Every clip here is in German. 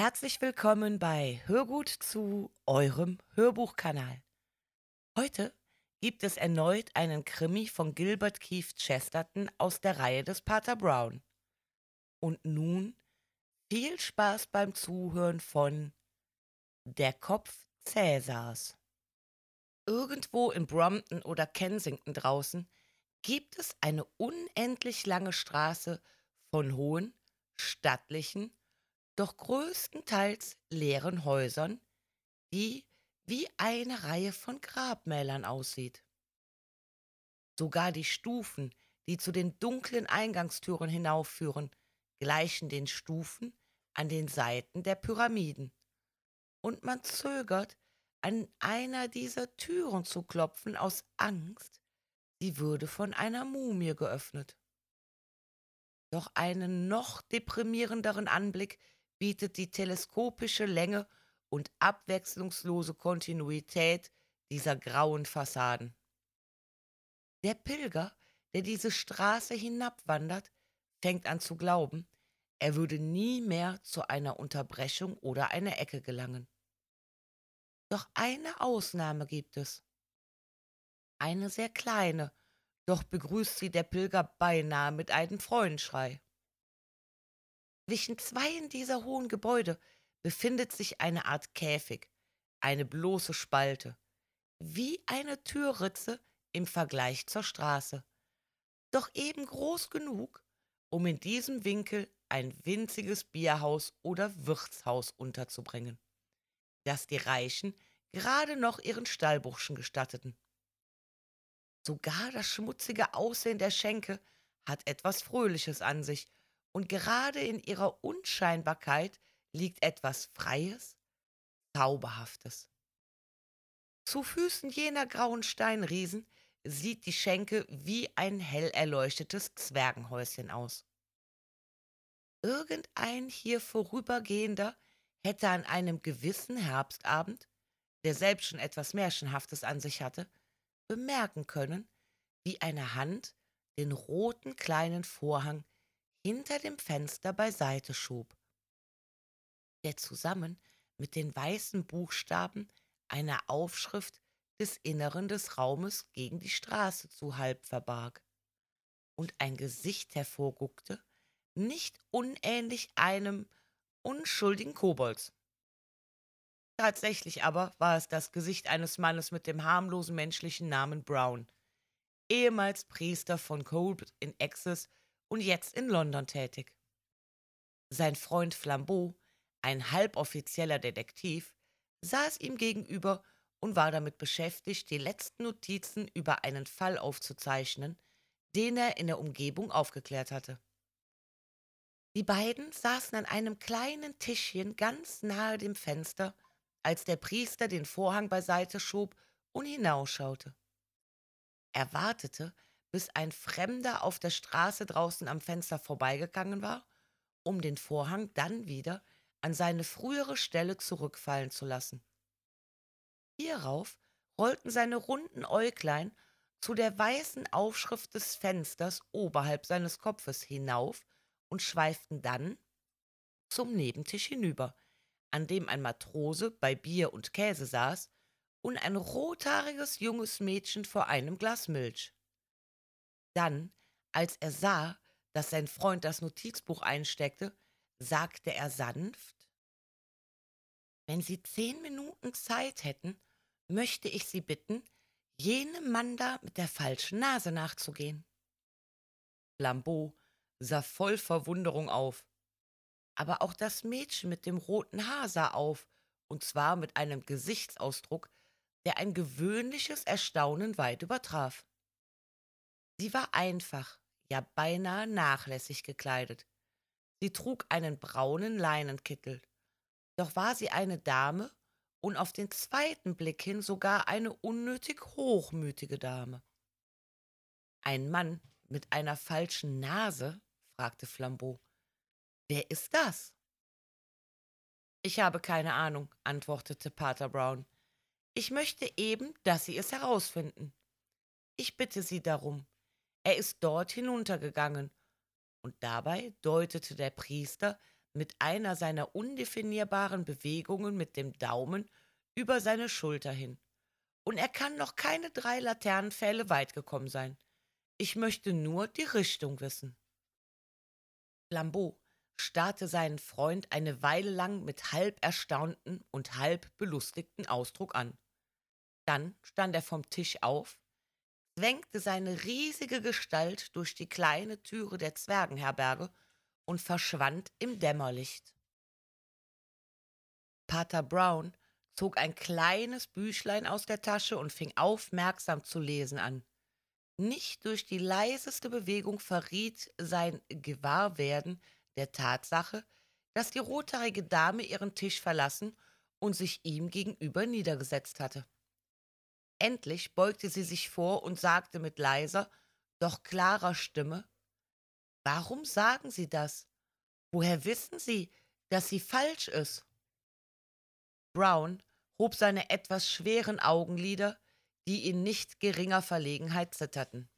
Herzlich willkommen bei Hörgut zu eurem Hörbuchkanal. Heute gibt es erneut einen Krimi von Gilbert Keith Chesterton aus der Reihe des Pater Brown. Und nun viel Spaß beim Zuhören von Der Kopf Cäsars. Irgendwo in Brompton oder Kensington draußen gibt es eine unendlich lange Straße von hohen, stattlichen doch größtenteils leeren Häusern, die wie eine Reihe von Grabmälern aussieht. Sogar die Stufen, die zu den dunklen Eingangstüren hinaufführen, gleichen den Stufen an den Seiten der Pyramiden. Und man zögert, an einer dieser Türen zu klopfen aus Angst, sie würde von einer Mumie geöffnet. Doch einen noch deprimierenderen Anblick bietet die teleskopische Länge und abwechslungslose Kontinuität dieser grauen Fassaden. Der Pilger, der diese Straße hinabwandert, fängt an zu glauben, er würde nie mehr zu einer Unterbrechung oder einer Ecke gelangen. Doch eine Ausnahme gibt es. Eine sehr kleine, doch begrüßt sie der Pilger beinahe mit einem Freudenschrei. Zwischen zwei dieser hohen Gebäude befindet sich eine Art Käfig, eine bloße Spalte, wie eine Türritze im Vergleich zur Straße, doch eben groß genug, um in diesem Winkel ein winziges Bierhaus oder Wirtshaus unterzubringen, das die Reichen gerade noch ihren Stallburschen gestatteten. Sogar das schmutzige Aussehen der Schenke hat etwas Fröhliches an sich und gerade in ihrer Unscheinbarkeit liegt etwas Freies, Zauberhaftes. Zu Füßen jener grauen Steinriesen sieht die Schenke wie ein hell erleuchtetes Zwergenhäuschen aus. Irgendein hier vorübergehender hätte an einem gewissen Herbstabend, der selbst schon etwas Märchenhaftes an sich hatte, bemerken können, wie eine Hand den roten kleinen Vorhang hinter dem Fenster beiseite schob, der zusammen mit den weißen Buchstaben einer Aufschrift des Inneren des Raumes gegen die Straße zu halb verbarg und ein Gesicht hervorguckte, nicht unähnlich einem unschuldigen Kobolds. Tatsächlich aber war es das Gesicht eines Mannes mit dem harmlosen menschlichen Namen Brown, ehemals Priester von Colb in Exes und jetzt in London tätig. Sein Freund Flambeau, ein halboffizieller Detektiv, saß ihm gegenüber und war damit beschäftigt, die letzten Notizen über einen Fall aufzuzeichnen, den er in der Umgebung aufgeklärt hatte. Die beiden saßen an einem kleinen Tischchen ganz nahe dem Fenster, als der Priester den Vorhang beiseite schob und hinausschaute. Er wartete, bis ein Fremder auf der Straße draußen am Fenster vorbeigegangen war, um den Vorhang dann wieder an seine frühere Stelle zurückfallen zu lassen. Hierauf rollten seine runden Äuglein zu der weißen Aufschrift des Fensters oberhalb seines Kopfes hinauf und schweiften dann zum Nebentisch hinüber, an dem ein Matrose bei Bier und Käse saß und ein rothaariges junges Mädchen vor einem Glas Milch dann, als er sah, dass sein Freund das Notizbuch einsteckte, sagte er sanft, wenn Sie zehn Minuten Zeit hätten, möchte ich Sie bitten, jenem Mann da mit der falschen Nase nachzugehen. Flambeau sah voll Verwunderung auf. Aber auch das Mädchen mit dem roten Haar sah auf, und zwar mit einem Gesichtsausdruck, der ein gewöhnliches Erstaunen weit übertraf. Sie war einfach, ja beinahe nachlässig gekleidet. Sie trug einen braunen Leinenkittel. Doch war sie eine Dame und auf den zweiten Blick hin sogar eine unnötig hochmütige Dame. Ein Mann mit einer falschen Nase? fragte Flambeau. Wer ist das? Ich habe keine Ahnung, antwortete Pater Brown. Ich möchte eben, dass Sie es herausfinden. Ich bitte Sie darum, er ist dort hinuntergegangen. Und dabei deutete der Priester mit einer seiner undefinierbaren Bewegungen mit dem Daumen über seine Schulter hin. Und er kann noch keine drei Laternenpfähle weit gekommen sein. Ich möchte nur die Richtung wissen. Flambeau starrte seinen Freund eine Weile lang mit halb erstaunten und halb belustigten Ausdruck an. Dann stand er vom Tisch auf zwängte seine riesige Gestalt durch die kleine Türe der Zwergenherberge und verschwand im Dämmerlicht. Pater Brown zog ein kleines Büchlein aus der Tasche und fing aufmerksam zu lesen an. Nicht durch die leiseste Bewegung verriet sein Gewahrwerden der Tatsache, dass die rothaarige Dame ihren Tisch verlassen und sich ihm gegenüber niedergesetzt hatte. Endlich beugte sie sich vor und sagte mit leiser, doch klarer Stimme Warum sagen Sie das? Woher wissen Sie, dass sie falsch ist? Brown hob seine etwas schweren Augenlider, die in nicht geringer Verlegenheit zitterten.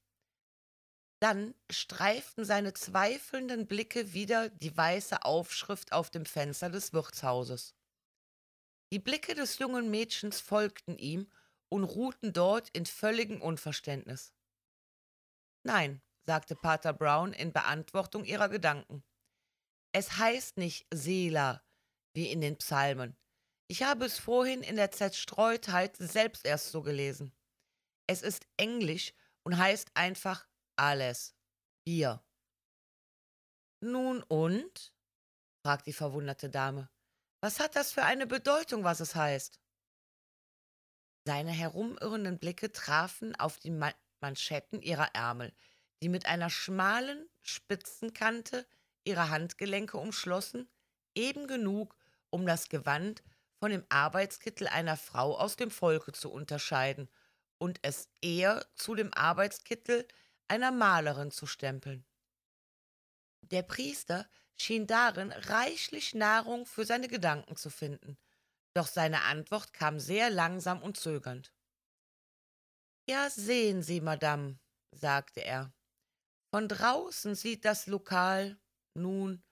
Dann streiften seine zweifelnden Blicke wieder die weiße Aufschrift auf dem Fenster des Wirtshauses. Die Blicke des jungen Mädchens folgten ihm und ruhten dort in völligem Unverständnis. Nein, sagte Pater Brown in Beantwortung ihrer Gedanken. Es heißt nicht Seela, wie in den Psalmen. Ich habe es vorhin in der Zerstreutheit selbst erst so gelesen. Es ist Englisch und heißt einfach alles. Bier. Nun und? fragt die verwunderte Dame. Was hat das für eine Bedeutung, was es heißt? Seine herumirrenden Blicke trafen auf die Man Manschetten ihrer Ärmel, die mit einer schmalen, spitzen Kante ihre Handgelenke umschlossen, eben genug, um das Gewand von dem Arbeitskittel einer Frau aus dem Volke zu unterscheiden und es eher zu dem Arbeitskittel einer Malerin zu stempeln. Der Priester schien darin reichlich Nahrung für seine Gedanken zu finden – doch seine Antwort kam sehr langsam und zögernd. Ja, sehen Sie, Madame, sagte er. Von draußen sieht das Lokal, nun,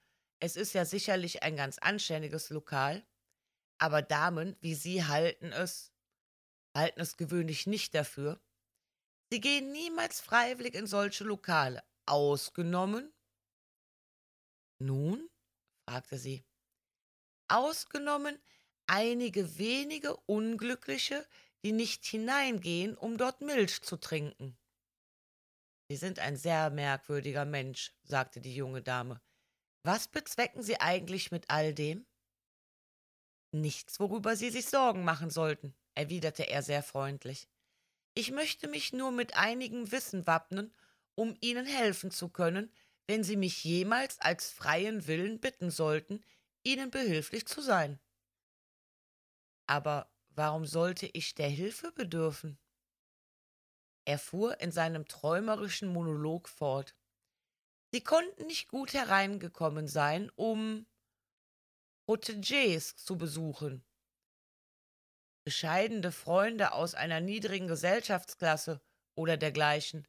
es ist ja sicherlich ein ganz anständiges Lokal, aber Damen wie Sie halten es, halten es gewöhnlich nicht dafür. Sie gehen niemals freiwillig in solche Lokale, ausgenommen. Nun? fragte sie. Ausgenommen, einige wenige Unglückliche, die nicht hineingehen, um dort Milch zu trinken. Sie sind ein sehr merkwürdiger Mensch, sagte die junge Dame. Was bezwecken Sie eigentlich mit all dem? Nichts, worüber Sie sich Sorgen machen sollten, erwiderte er sehr freundlich. Ich möchte mich nur mit einigem Wissen wappnen, um Ihnen helfen zu können, wenn Sie mich jemals als freien Willen bitten sollten, Ihnen behilflich zu sein. Aber warum sollte ich der Hilfe bedürfen? Er fuhr in seinem träumerischen Monolog fort. Sie konnten nicht gut hereingekommen sein, um Protégés zu besuchen. Bescheidene Freunde aus einer niedrigen Gesellschaftsklasse oder dergleichen.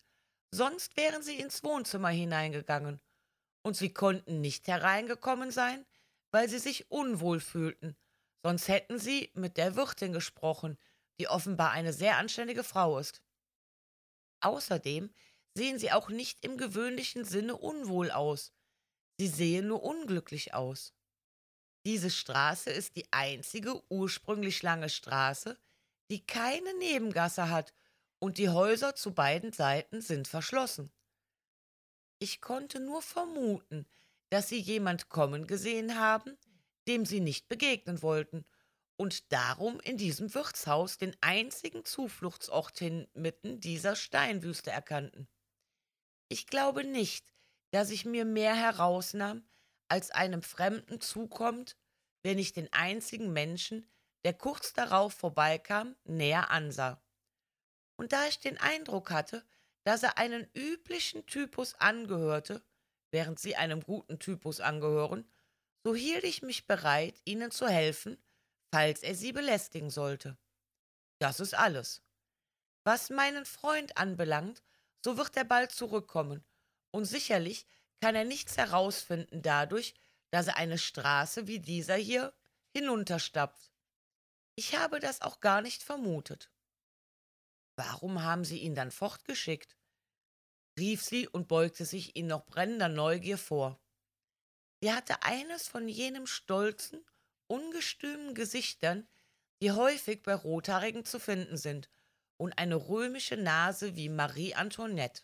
Sonst wären sie ins Wohnzimmer hineingegangen. Und sie konnten nicht hereingekommen sein, weil sie sich unwohl fühlten Sonst hätten Sie mit der Wirtin gesprochen, die offenbar eine sehr anständige Frau ist. Außerdem sehen Sie auch nicht im gewöhnlichen Sinne unwohl aus. Sie sehen nur unglücklich aus. Diese Straße ist die einzige ursprünglich lange Straße, die keine Nebengasse hat, und die Häuser zu beiden Seiten sind verschlossen. Ich konnte nur vermuten, dass sie jemand kommen gesehen haben, dem sie nicht begegnen wollten und darum in diesem Wirtshaus den einzigen Zufluchtsort inmitten dieser Steinwüste erkannten. Ich glaube nicht, dass ich mir mehr herausnahm, als einem Fremden zukommt, wenn ich den einzigen Menschen, der kurz darauf vorbeikam, näher ansah. Und da ich den Eindruck hatte, dass er einen üblichen Typus angehörte, während sie einem guten Typus angehören, so hielt ich mich bereit, ihnen zu helfen, falls er sie belästigen sollte. Das ist alles. Was meinen Freund anbelangt, so wird er bald zurückkommen, und sicherlich kann er nichts herausfinden dadurch, dass er eine Straße wie dieser hier hinunterstapft. Ich habe das auch gar nicht vermutet. Warum haben Sie ihn dann fortgeschickt? rief sie und beugte sich ihn noch brennender Neugier vor. Sie hatte eines von jenen stolzen, ungestümen Gesichtern, die häufig bei Rothaarigen zu finden sind, und eine römische Nase wie Marie Antoinette.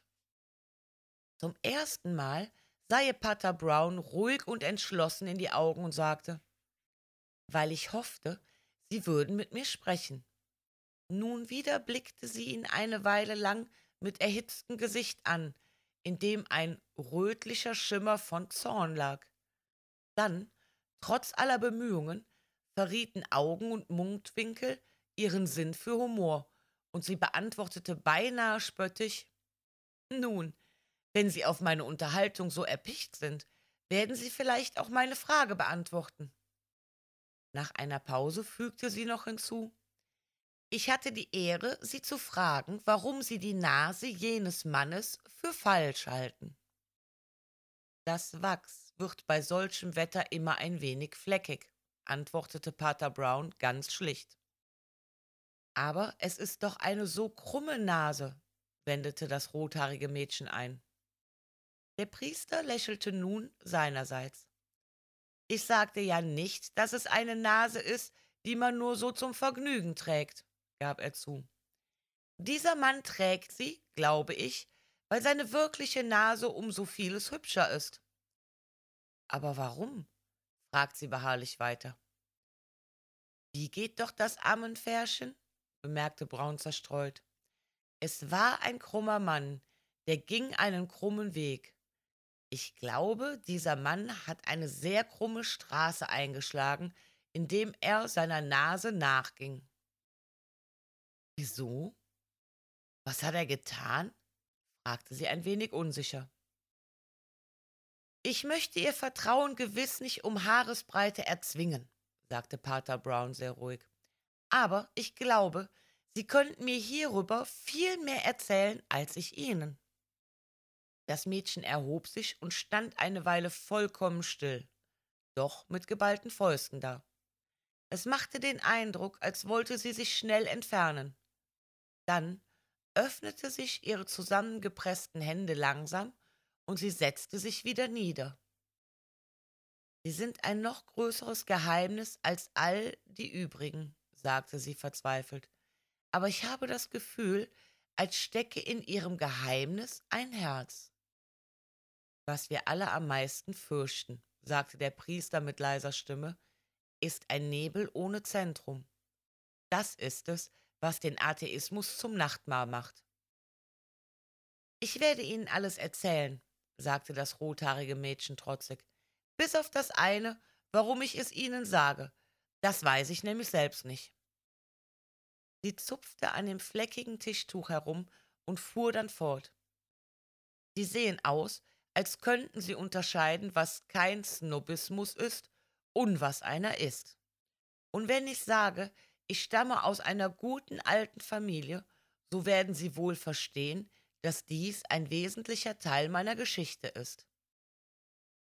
Zum ersten Mal sah ihr Pater Brown ruhig und entschlossen in die Augen und sagte, weil ich hoffte, Sie würden mit mir sprechen. Nun wieder blickte sie ihn eine Weile lang mit erhitztem Gesicht an, in dem ein rötlicher Schimmer von Zorn lag. Dann, trotz aller Bemühungen, verrieten Augen und Mundwinkel ihren Sinn für Humor, und sie beantwortete beinahe spöttisch Nun, wenn Sie auf meine Unterhaltung so erpicht sind, werden Sie vielleicht auch meine Frage beantworten. Nach einer Pause fügte sie noch hinzu Ich hatte die Ehre, Sie zu fragen, warum Sie die Nase jenes Mannes für falsch halten. Das Wachs wird bei solchem Wetter immer ein wenig fleckig, antwortete Pater Brown ganz schlicht. Aber es ist doch eine so krumme Nase, wendete das rothaarige Mädchen ein. Der Priester lächelte nun seinerseits. Ich sagte ja nicht, dass es eine Nase ist, die man nur so zum Vergnügen trägt, gab er zu. Dieser Mann trägt sie, glaube ich, weil seine wirkliche Nase um so vieles hübscher ist. Aber warum? fragt sie beharrlich weiter. Wie geht doch das Ammenfärchen? bemerkte Braun zerstreut. Es war ein krummer Mann, der ging einen krummen Weg. Ich glaube, dieser Mann hat eine sehr krumme Straße eingeschlagen, indem er seiner Nase nachging. Wieso? Was hat er getan? fragte sie ein wenig unsicher. Ich möchte Ihr Vertrauen gewiss nicht um Haaresbreite erzwingen, sagte Pater Brown sehr ruhig. Aber ich glaube, Sie könnten mir hierüber viel mehr erzählen als ich Ihnen. Das Mädchen erhob sich und stand eine Weile vollkommen still, doch mit geballten Fäusten da. Es machte den Eindruck, als wollte sie sich schnell entfernen. Dann öffnete sich ihre zusammengepressten Hände langsam und sie setzte sich wieder nieder. Sie sind ein noch größeres Geheimnis als all die übrigen, sagte sie verzweifelt. Aber ich habe das Gefühl, als stecke in ihrem Geheimnis ein Herz. Was wir alle am meisten fürchten, sagte der Priester mit leiser Stimme, ist ein Nebel ohne Zentrum. Das ist es, was den Atheismus zum Nachtmahr macht. Ich werde Ihnen alles erzählen, sagte das rothaarige Mädchen trotzig. Bis auf das eine, warum ich es Ihnen sage. Das weiß ich nämlich selbst nicht. Sie zupfte an dem fleckigen Tischtuch herum und fuhr dann fort. Sie sehen aus, als könnten sie unterscheiden, was kein Snobismus ist und was einer ist. Und wenn ich sage, ich stamme aus einer guten alten Familie, so werden Sie wohl verstehen, dass dies ein wesentlicher Teil meiner Geschichte ist.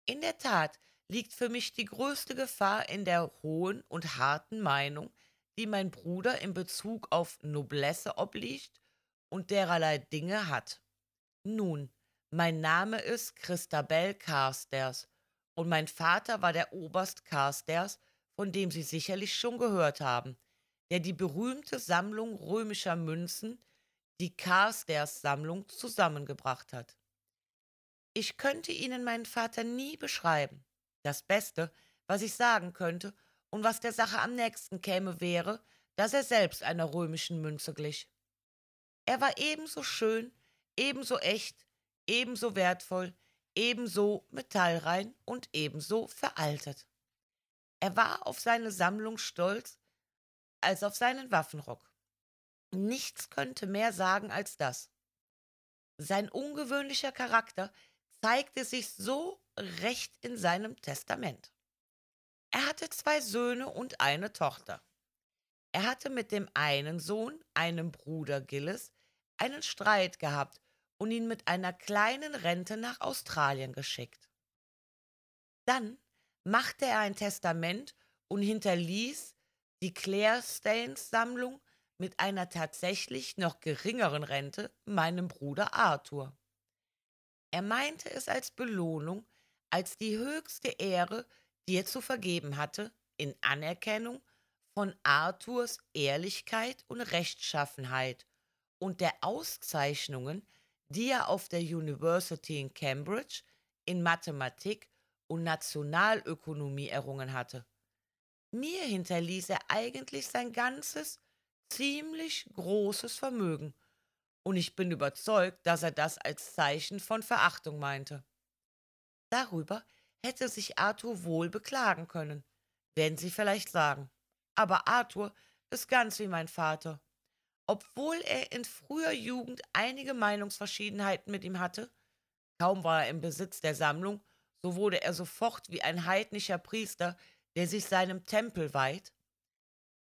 In der Tat liegt für mich die größte Gefahr in der hohen und harten Meinung, die mein Bruder in Bezug auf Noblesse obliegt und dererlei Dinge hat. Nun, mein Name ist Christabel Carstairs und mein Vater war der Oberst Carstairs, von dem Sie sicherlich schon gehört haben, der die berühmte Sammlung römischer Münzen die Carstairs Sammlung zusammengebracht hat. Ich könnte Ihnen meinen Vater nie beschreiben. Das Beste, was ich sagen könnte und was der Sache am nächsten käme, wäre, dass er selbst einer römischen Münze glich. Er war ebenso schön, ebenso echt, ebenso wertvoll, ebenso metallrein und ebenso veraltet. Er war auf seine Sammlung stolz als auf seinen Waffenrock. Nichts könnte mehr sagen als das. Sein ungewöhnlicher Charakter zeigte sich so recht in seinem Testament. Er hatte zwei Söhne und eine Tochter. Er hatte mit dem einen Sohn, einem Bruder Gilles, einen Streit gehabt und ihn mit einer kleinen Rente nach Australien geschickt. Dann machte er ein Testament und hinterließ die Claire Staines Sammlung mit einer tatsächlich noch geringeren Rente meinem Bruder Arthur. Er meinte es als Belohnung, als die höchste Ehre, die er zu vergeben hatte, in Anerkennung von Arthurs Ehrlichkeit und Rechtschaffenheit und der Auszeichnungen, die er auf der University in Cambridge in Mathematik und Nationalökonomie errungen hatte. Mir hinterließ er eigentlich sein ganzes ziemlich großes Vermögen, und ich bin überzeugt, dass er das als Zeichen von Verachtung meinte. Darüber hätte sich Arthur wohl beklagen können, werden Sie vielleicht sagen. Aber Arthur ist ganz wie mein Vater. Obwohl er in früher Jugend einige Meinungsverschiedenheiten mit ihm hatte, kaum war er im Besitz der Sammlung, so wurde er sofort wie ein heidnischer Priester, der sich seinem Tempel weiht,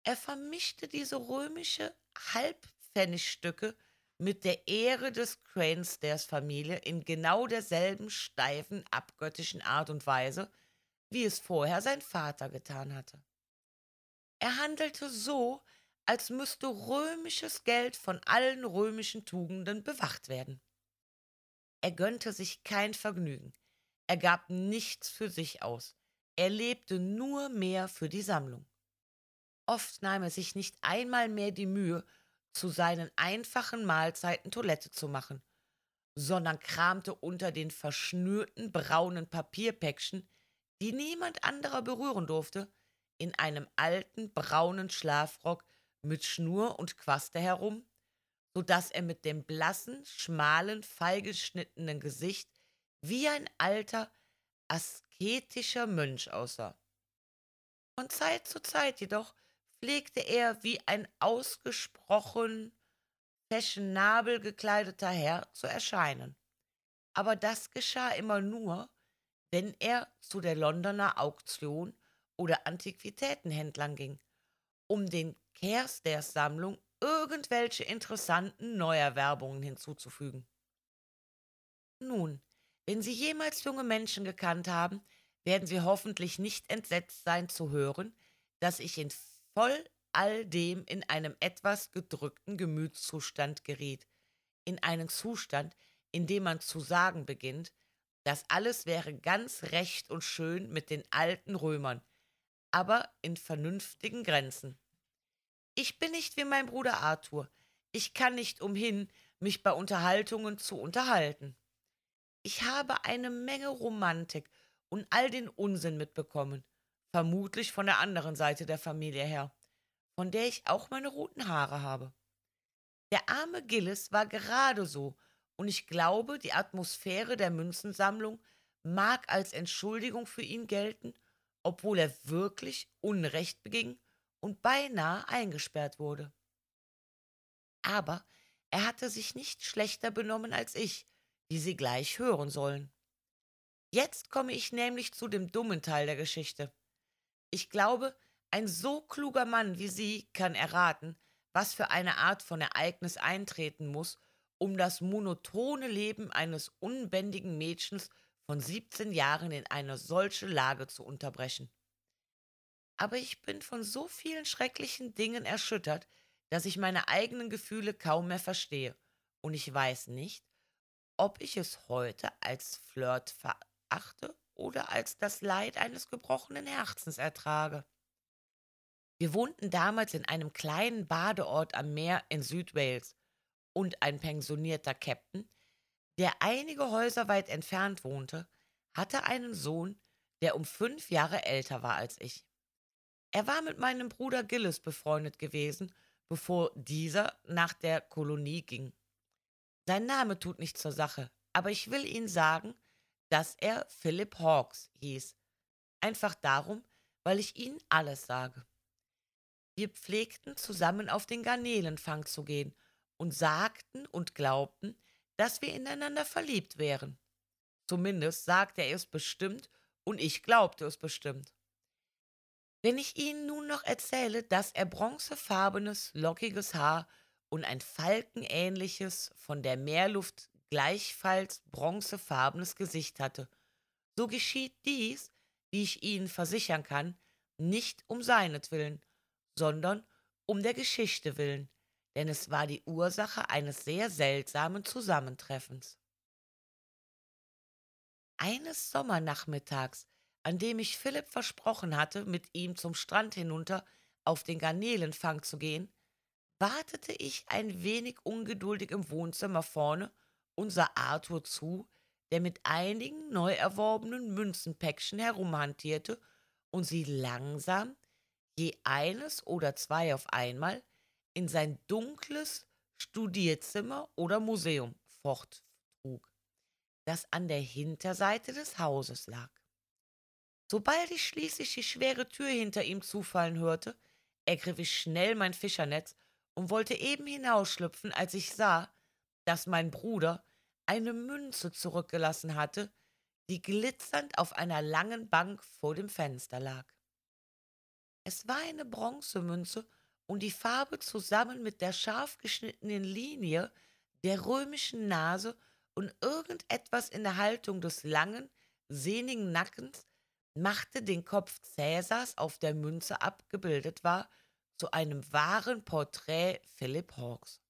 er vermischte diese römische Halbpfennigstücke mit der Ehre des Cranstairs-Familie in genau derselben steifen, abgöttischen Art und Weise, wie es vorher sein Vater getan hatte. Er handelte so, als müsste römisches Geld von allen römischen Tugenden bewacht werden. Er gönnte sich kein Vergnügen, er gab nichts für sich aus, er lebte nur mehr für die Sammlung. Oft nahm er sich nicht einmal mehr die Mühe, zu seinen einfachen Mahlzeiten Toilette zu machen, sondern kramte unter den verschnürten braunen Papierpäckchen, die niemand anderer berühren durfte, in einem alten braunen Schlafrock mit Schnur und Quaste herum, so dass er mit dem blassen, schmalen, feigeschnittenen Gesicht wie ein alter, asketischer Mönch aussah. Von Zeit zu Zeit jedoch pflegte er wie ein ausgesprochen fashionabel gekleideter Herr zu erscheinen. Aber das geschah immer nur, wenn er zu der Londoner Auktion oder Antiquitätenhändlern ging, um den Kersters Sammlung irgendwelche interessanten Neuerwerbungen hinzuzufügen. Nun, wenn Sie jemals junge Menschen gekannt haben, werden Sie hoffentlich nicht entsetzt sein zu hören, dass ich in voll all dem in einem etwas gedrückten Gemütszustand geriet, in einen Zustand, in dem man zu sagen beginnt, das alles wäre ganz recht und schön mit den alten Römern, aber in vernünftigen Grenzen. Ich bin nicht wie mein Bruder Arthur, ich kann nicht umhin, mich bei Unterhaltungen zu unterhalten. Ich habe eine Menge Romantik und all den Unsinn mitbekommen, Vermutlich von der anderen Seite der Familie her, von der ich auch meine roten Haare habe. Der arme Gillis war gerade so, und ich glaube, die Atmosphäre der Münzensammlung mag als Entschuldigung für ihn gelten, obwohl er wirklich Unrecht beging und beinahe eingesperrt wurde. Aber er hatte sich nicht schlechter benommen als ich, wie Sie gleich hören sollen. Jetzt komme ich nämlich zu dem dummen Teil der Geschichte. Ich glaube, ein so kluger Mann wie Sie kann erraten, was für eine Art von Ereignis eintreten muss, um das monotone Leben eines unbändigen Mädchens von 17 Jahren in eine solche Lage zu unterbrechen. Aber ich bin von so vielen schrecklichen Dingen erschüttert, dass ich meine eigenen Gefühle kaum mehr verstehe, und ich weiß nicht, ob ich es heute als Flirt verachte oder als das Leid eines gebrochenen Herzens ertrage. Wir wohnten damals in einem kleinen Badeort am Meer in Südwales und ein pensionierter Captain, der einige Häuser weit entfernt wohnte, hatte einen Sohn, der um fünf Jahre älter war als ich. Er war mit meinem Bruder Gillis befreundet gewesen, bevor dieser nach der Kolonie ging. Sein Name tut nichts zur Sache, aber ich will Ihnen sagen, dass er Philip Hawks hieß. Einfach darum, weil ich Ihnen alles sage. Wir pflegten zusammen auf den Garnelenfang zu gehen und sagten und glaubten, dass wir ineinander verliebt wären. Zumindest sagte er es bestimmt und ich glaubte es bestimmt. Wenn ich Ihnen nun noch erzähle, dass er bronzefarbenes, lockiges Haar und ein falkenähnliches, von der Meerluft gleichfalls bronzefarbenes Gesicht hatte. So geschieht dies, wie ich Ihnen versichern kann, nicht um seinetwillen, sondern um der Geschichte willen, denn es war die Ursache eines sehr seltsamen Zusammentreffens. Eines Sommernachmittags, an dem ich Philipp versprochen hatte, mit ihm zum Strand hinunter auf den Garnelenfang zu gehen, wartete ich ein wenig ungeduldig im Wohnzimmer vorne unser Arthur zu, der mit einigen neu erworbenen Münzenpäckchen herumhantierte und sie langsam, je eines oder zwei auf einmal, in sein dunkles Studierzimmer oder Museum forttrug, das an der Hinterseite des Hauses lag. Sobald ich schließlich die schwere Tür hinter ihm zufallen hörte, ergriff ich schnell mein Fischernetz und wollte eben hinausschlüpfen, als ich sah, dass mein Bruder eine Münze zurückgelassen hatte, die glitzernd auf einer langen Bank vor dem Fenster lag. Es war eine Bronzemünze und die Farbe zusammen mit der scharf geschnittenen Linie der römischen Nase und irgendetwas in der Haltung des langen, sehnigen Nackens machte den Kopf Cäsars auf der Münze abgebildet war, zu einem wahren Porträt Philipp Hawks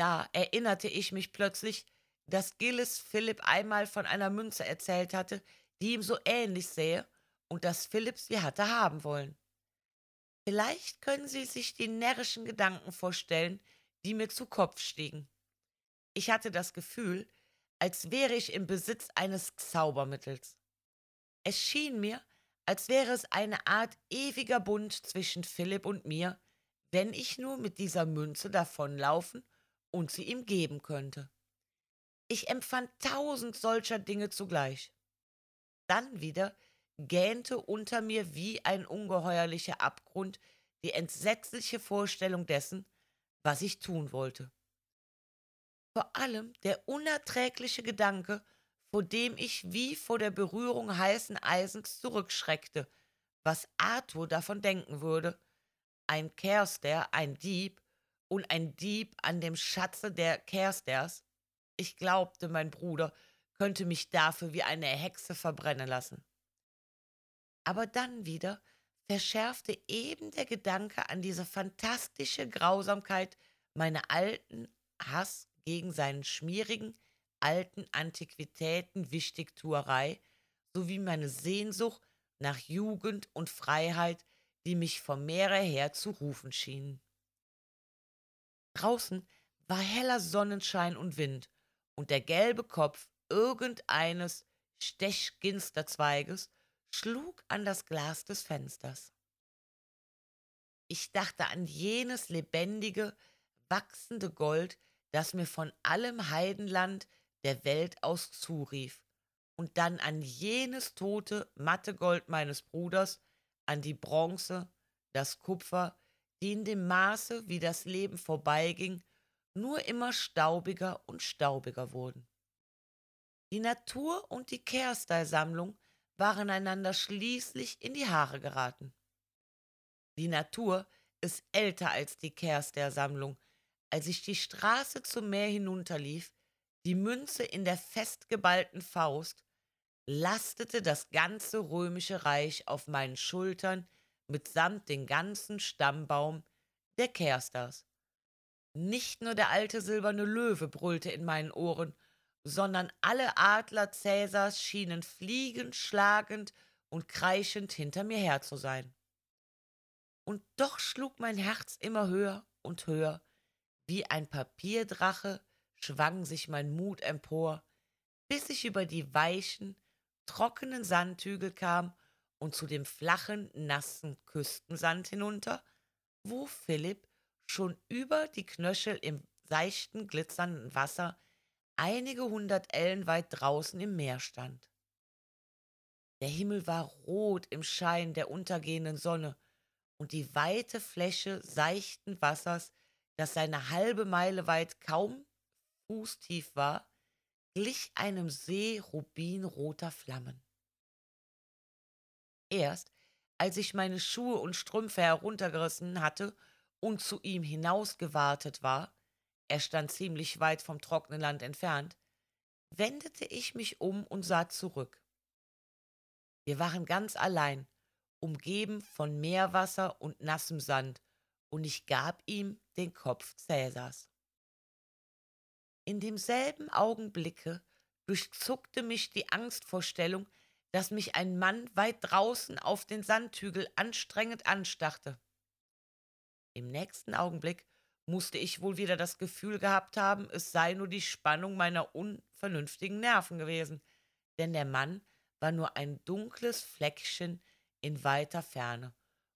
da erinnerte ich mich plötzlich, dass Gilles Philipp einmal von einer Münze erzählt hatte, die ihm so ähnlich sähe und dass Philipp sie hatte haben wollen. Vielleicht können Sie sich die närrischen Gedanken vorstellen, die mir zu Kopf stiegen. Ich hatte das Gefühl, als wäre ich im Besitz eines Zaubermittels. Es schien mir, als wäre es eine Art ewiger Bund zwischen Philipp und mir, wenn ich nur mit dieser Münze davonlaufen und sie ihm geben könnte. Ich empfand tausend solcher Dinge zugleich. Dann wieder gähnte unter mir wie ein ungeheuerlicher Abgrund die entsetzliche Vorstellung dessen, was ich tun wollte. Vor allem der unerträgliche Gedanke, vor dem ich wie vor der Berührung heißen Eisens zurückschreckte, was Arthur davon denken würde, ein Kerster, ein Dieb, und ein Dieb an dem Schatze der Kersters. Ich glaubte, mein Bruder könnte mich dafür wie eine Hexe verbrennen lassen. Aber dann wieder verschärfte eben der Gedanke an diese fantastische Grausamkeit meinen alten Hass gegen seinen schmierigen, alten Antiquitäten Wichtigtuerei sowie meine Sehnsucht nach Jugend und Freiheit, die mich vom Meere her zu rufen schienen. Draußen war heller Sonnenschein und Wind, und der gelbe Kopf irgendeines Stechginsterzweiges schlug an das Glas des Fensters. Ich dachte an jenes lebendige, wachsende Gold, das mir von allem Heidenland der Welt aus zurief, und dann an jenes tote, matte Gold meines Bruders, an die Bronze, das Kupfer, die in dem Maße, wie das Leben vorbeiging, nur immer staubiger und staubiger wurden. Die Natur und die Kerstai-Sammlung waren einander schließlich in die Haare geraten. Die Natur ist älter als die Kerstai-Sammlung. Als ich die Straße zum Meer hinunterlief, die Münze in der festgeballten Faust, lastete das ganze römische Reich auf meinen Schultern mitsamt den ganzen Stammbaum der Kersters. Nicht nur der alte silberne Löwe brüllte in meinen Ohren, sondern alle Adler Cäsars schienen fliegend, schlagend und kreischend hinter mir her zu sein. Und doch schlug mein Herz immer höher und höher, wie ein Papierdrache schwang sich mein Mut empor, bis ich über die weichen, trockenen Sandhügel kam und zu dem flachen, nassen Küstensand hinunter, wo Philipp schon über die Knöchel im seichten, glitzernden Wasser einige hundert Ellen weit draußen im Meer stand. Der Himmel war rot im Schein der untergehenden Sonne und die weite Fläche seichten Wassers, das seine halbe Meile weit kaum fußtief war, glich einem See rubinroter Flammen erst, als ich meine Schuhe und Strümpfe heruntergerissen hatte und zu ihm hinausgewartet war, er stand ziemlich weit vom trockenen Land entfernt, wendete ich mich um und sah zurück. Wir waren ganz allein, umgeben von Meerwasser und nassem Sand, und ich gab ihm den Kopf Cäsars. In demselben Augenblicke durchzuckte mich die Angstvorstellung, dass mich ein Mann weit draußen auf den Sandhügel anstrengend anstarrte. Im nächsten Augenblick musste ich wohl wieder das Gefühl gehabt haben, es sei nur die Spannung meiner unvernünftigen Nerven gewesen, denn der Mann war nur ein dunkles Fleckchen in weiter Ferne,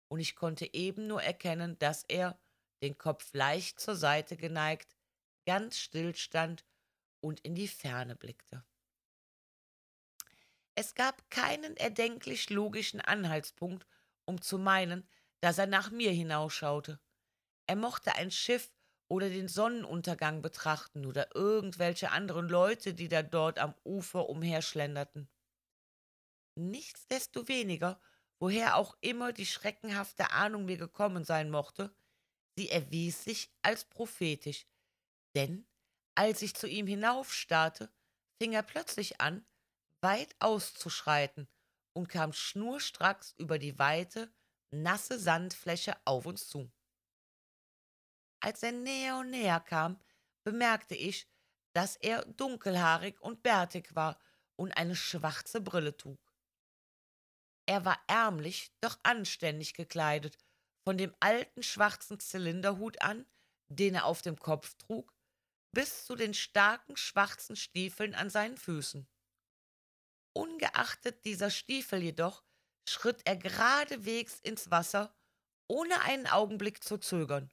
und ich konnte eben nur erkennen, dass er, den Kopf leicht zur Seite geneigt, ganz still stand und in die Ferne blickte. Es gab keinen erdenklich logischen Anhaltspunkt, um zu meinen, dass er nach mir hinausschaute. Er mochte ein Schiff oder den Sonnenuntergang betrachten oder irgendwelche anderen Leute, die da dort am Ufer umherschlenderten. Nichtsdestoweniger, woher auch immer die schreckenhafte Ahnung mir gekommen sein mochte, sie erwies sich als prophetisch, denn als ich zu ihm hinaufstarrte, fing er plötzlich an, weit auszuschreiten und kam schnurstracks über die weite, nasse Sandfläche auf uns zu. Als er näher und näher kam, bemerkte ich, dass er dunkelhaarig und bärtig war und eine schwarze Brille trug. Er war ärmlich, doch anständig gekleidet, von dem alten schwarzen Zylinderhut an, den er auf dem Kopf trug, bis zu den starken schwarzen Stiefeln an seinen Füßen. Ungeachtet dieser Stiefel jedoch schritt er geradewegs ins Wasser, ohne einen Augenblick zu zögern,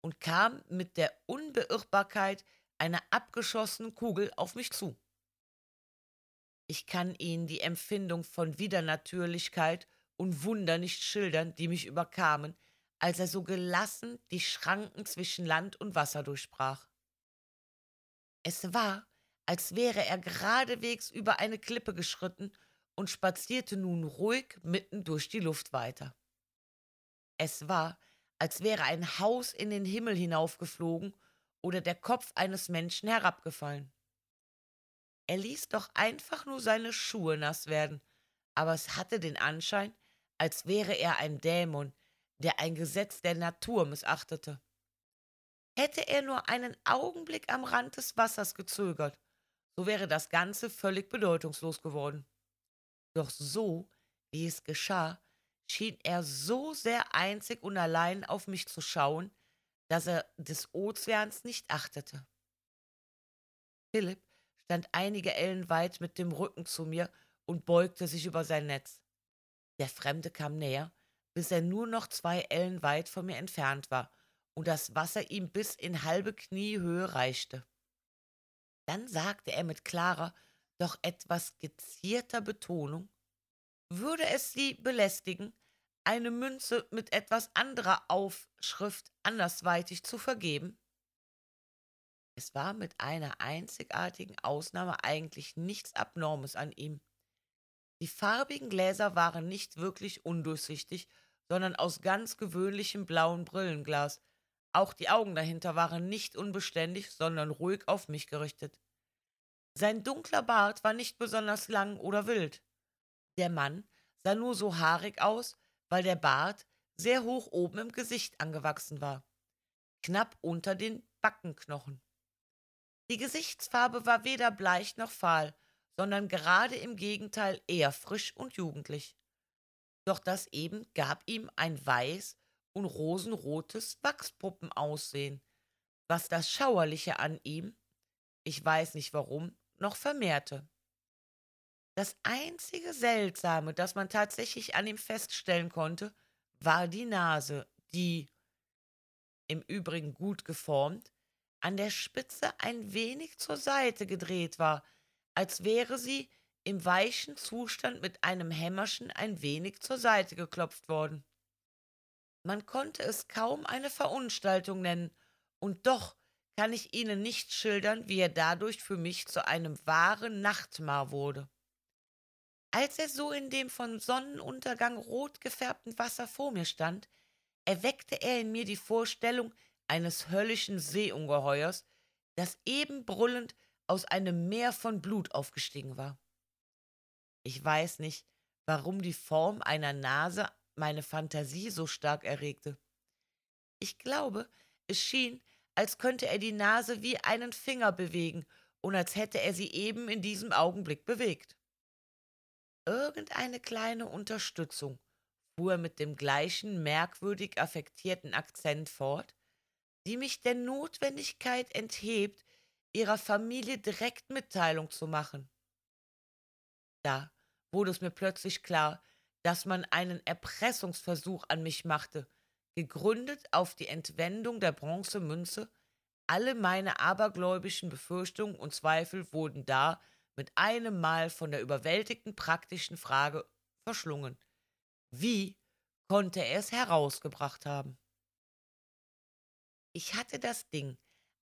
und kam mit der Unbeirrbarkeit einer abgeschossenen Kugel auf mich zu. Ich kann Ihnen die Empfindung von Widernatürlichkeit und Wunder nicht schildern, die mich überkamen, als er so gelassen die Schranken zwischen Land und Wasser durchbrach. Es war, als wäre er geradewegs über eine Klippe geschritten und spazierte nun ruhig mitten durch die Luft weiter. Es war, als wäre ein Haus in den Himmel hinaufgeflogen oder der Kopf eines Menschen herabgefallen. Er ließ doch einfach nur seine Schuhe nass werden, aber es hatte den Anschein, als wäre er ein Dämon, der ein Gesetz der Natur missachtete. Hätte er nur einen Augenblick am Rand des Wassers gezögert, so wäre das Ganze völlig bedeutungslos geworden. Doch so, wie es geschah, schien er so sehr einzig und allein auf mich zu schauen, dass er des Ozeans nicht achtete. Philipp stand einige Ellen weit mit dem Rücken zu mir und beugte sich über sein Netz. Der Fremde kam näher, bis er nur noch zwei Ellen weit von mir entfernt war und das Wasser ihm bis in halbe Kniehöhe reichte. Dann sagte er mit klarer, doch etwas gezierter Betonung, würde es sie belästigen, eine Münze mit etwas anderer Aufschrift andersweitig zu vergeben? Es war mit einer einzigartigen Ausnahme eigentlich nichts Abnormes an ihm. Die farbigen Gläser waren nicht wirklich undurchsichtig, sondern aus ganz gewöhnlichem blauen Brillenglas, auch die Augen dahinter waren nicht unbeständig, sondern ruhig auf mich gerichtet. Sein dunkler Bart war nicht besonders lang oder wild. Der Mann sah nur so haarig aus, weil der Bart sehr hoch oben im Gesicht angewachsen war, knapp unter den Backenknochen. Die Gesichtsfarbe war weder bleich noch fahl, sondern gerade im Gegenteil eher frisch und jugendlich. Doch das eben gab ihm ein weiß und rosenrotes Wachspuppen aussehen, was das Schauerliche an ihm, ich weiß nicht warum, noch vermehrte. Das einzige Seltsame, das man tatsächlich an ihm feststellen konnte, war die Nase, die, im Übrigen gut geformt, an der Spitze ein wenig zur Seite gedreht war, als wäre sie im weichen Zustand mit einem Hämmerchen ein wenig zur Seite geklopft worden. Man konnte es kaum eine Verunstaltung nennen, und doch kann ich Ihnen nicht schildern, wie er dadurch für mich zu einem wahren Nachtmar wurde. Als er so in dem von Sonnenuntergang rot gefärbten Wasser vor mir stand, erweckte er in mir die Vorstellung eines höllischen Seeungeheuers, das eben brüllend aus einem Meer von Blut aufgestiegen war. Ich weiß nicht, warum die Form einer Nase meine Fantasie so stark erregte. Ich glaube, es schien, als könnte er die Nase wie einen Finger bewegen und als hätte er sie eben in diesem Augenblick bewegt. Irgendeine kleine Unterstützung, fuhr er mit dem gleichen merkwürdig affektierten Akzent fort, die mich der Notwendigkeit enthebt, ihrer Familie direkt Mitteilung zu machen. Da wurde es mir plötzlich klar, dass man einen Erpressungsversuch an mich machte, gegründet auf die Entwendung der Bronzemünze. Alle meine abergläubischen Befürchtungen und Zweifel wurden da mit einem Mal von der überwältigten praktischen Frage verschlungen. Wie konnte er es herausgebracht haben? Ich hatte das Ding,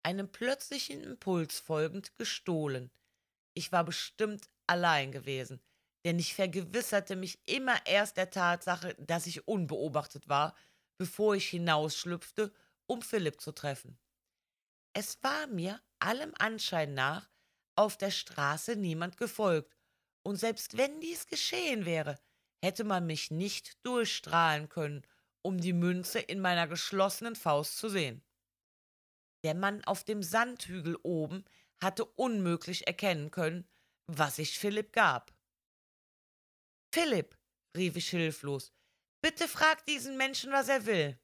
einem plötzlichen Impuls folgend, gestohlen. Ich war bestimmt allein gewesen, denn ich vergewisserte mich immer erst der Tatsache, dass ich unbeobachtet war, bevor ich hinausschlüpfte, um Philipp zu treffen. Es war mir allem Anschein nach auf der Straße niemand gefolgt, und selbst wenn dies geschehen wäre, hätte man mich nicht durchstrahlen können, um die Münze in meiner geschlossenen Faust zu sehen. Der Mann auf dem Sandhügel oben hatte unmöglich erkennen können, was ich Philipp gab. Philipp, rief ich hilflos, bitte frag diesen Menschen, was er will.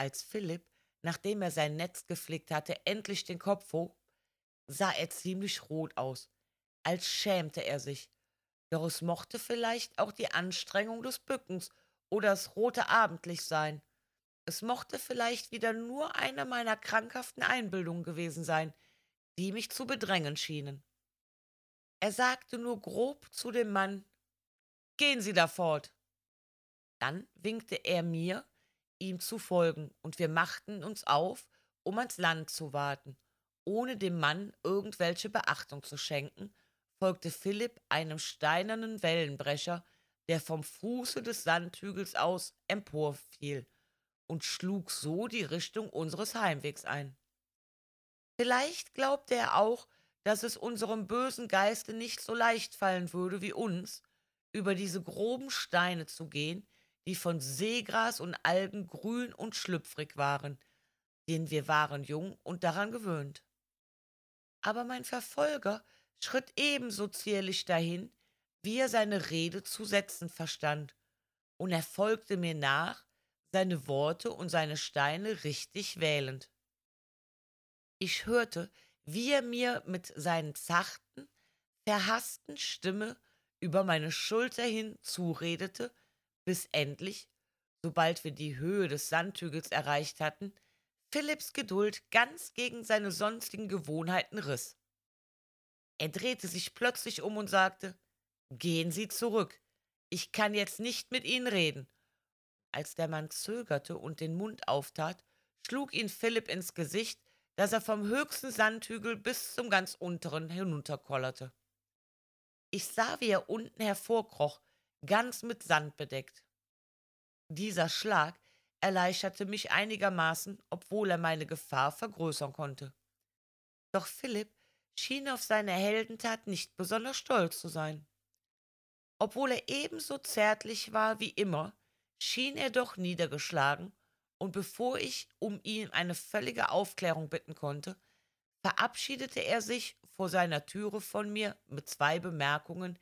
Als Philipp, nachdem er sein Netz geflickt hatte, endlich den Kopf hob, sah er ziemlich rot aus, als schämte er sich. Doch es mochte vielleicht auch die Anstrengung des Bückens oder das rote Abendlicht sein. Es mochte vielleicht wieder nur eine meiner krankhaften Einbildungen gewesen sein, die mich zu bedrängen schienen. Er sagte nur grob zu dem Mann, Gehen Sie da fort! Dann winkte er mir, ihm zu folgen, und wir machten uns auf, um ans Land zu warten. Ohne dem Mann irgendwelche Beachtung zu schenken, folgte Philipp einem steinernen Wellenbrecher, der vom Fuße des Sandhügels aus emporfiel und schlug so die Richtung unseres Heimwegs ein. Vielleicht glaubte er auch, dass es unserem bösen Geiste nicht so leicht fallen würde wie uns, über diese groben Steine zu gehen, die von Seegras und Algen grün und schlüpfrig waren, denn wir waren jung und daran gewöhnt. Aber mein Verfolger schritt ebenso zierlich dahin, wie er seine Rede zu setzen verstand, und er folgte mir nach, seine Worte und seine Steine richtig wählend. Ich hörte, wie er mir mit seinen zarten, verhassten Stimme über meine Schulter hin zuredete, bis endlich, sobald wir die Höhe des Sandhügels erreicht hatten, Philipps Geduld ganz gegen seine sonstigen Gewohnheiten riss. Er drehte sich plötzlich um und sagte, Gehen Sie zurück, ich kann jetzt nicht mit Ihnen reden. Als der Mann zögerte und den Mund auftat, schlug ihn Philipp ins Gesicht, dass er vom höchsten Sandhügel bis zum ganz unteren hinunterkollerte. Ich sah, wie er unten hervorkroch, ganz mit Sand bedeckt. Dieser Schlag erleichterte mich einigermaßen, obwohl er meine Gefahr vergrößern konnte. Doch Philipp schien auf seine Heldentat nicht besonders stolz zu sein. Obwohl er ebenso zärtlich war wie immer, schien er doch niedergeschlagen, und bevor ich um ihn eine völlige Aufklärung bitten konnte, verabschiedete er sich vor seiner Türe von mir mit zwei Bemerkungen,